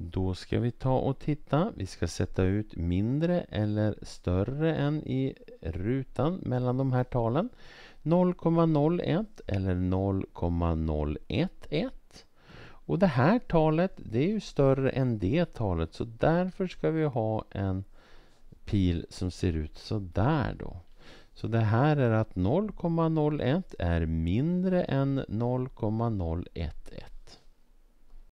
Då ska vi ta och titta. Vi ska sätta ut mindre eller större än i rutan mellan de här talen. 0,01 eller 0,011. Och det här talet det är ju större än det talet så därför ska vi ha en pil som ser ut så där då. Så det här är att 0,01 är mindre än 0,011.